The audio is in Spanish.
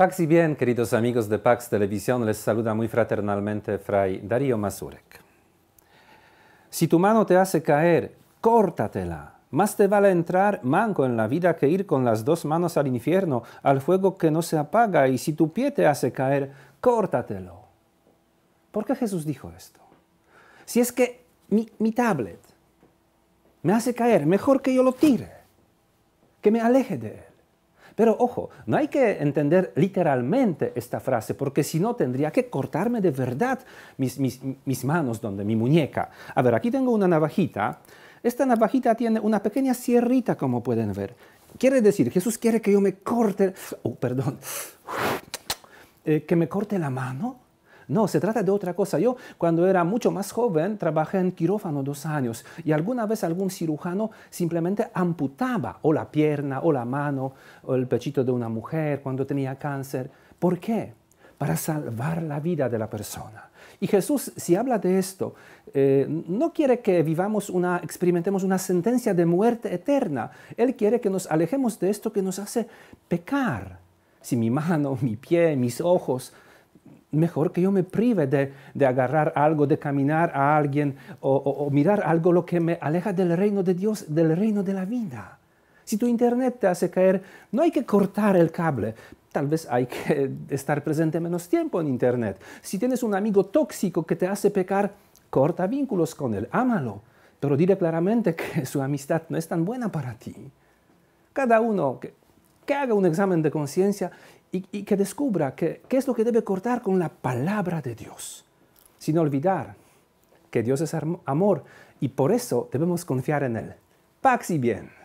Pax y bien, queridos amigos de Pax Televisión, les saluda muy fraternalmente Fray Darío Masurek. Si tu mano te hace caer, córtatela. Más te vale entrar manco en la vida que ir con las dos manos al infierno, al fuego que no se apaga, y si tu pie te hace caer, córtatelo. ¿Por qué Jesús dijo esto? Si es que mi, mi tablet me hace caer, mejor que yo lo tire, que me aleje de él. Pero ojo, no hay que entender literalmente esta frase, porque si no tendría que cortarme de verdad mis, manos donde mi muñeca. A ver, aquí tengo una navajita. Esta navajita tiene una pequeña sierrita, como pueden ver. Quiere decir, Jesús quiere que yo me corte, oh, perdón, eh, que me corte la mano no, se trata de otra cosa. Yo cuando era mucho más joven trabajé en quirófano dos años y alguna vez algún cirujano simplemente amputaba o la pierna o la mano o el pechito de una mujer cuando tenía cáncer. ¿Por qué? Para salvar la vida de la persona. Y Jesús, si habla de esto, eh, no quiere que vivamos una, experimentemos una sentencia de muerte eterna. Él quiere que nos alejemos de esto que nos hace pecar. Si mi mano, mi pie, mis ojos, mejor que yo me prive de, agarrar algo, de caminar a alguien o, mirar algo lo que me aleja del reino de Dios, del reino de la vida. Si tu internet te hace caer, no hay que cortar el cable. Tal vez hay que estar presente menos tiempo en internet. Si tienes un amigo tóxico que te hace pecar, corta vínculos con él, ámalo, pero dile claramente que su amistad no es tan buena para ti. Cada uno que haga un examen de conciencia y, que descubra qué es lo que debe cortar con la palabra de Dios, sin olvidar que Dios es amor y por eso debemos confiar en Él. Pax y bien.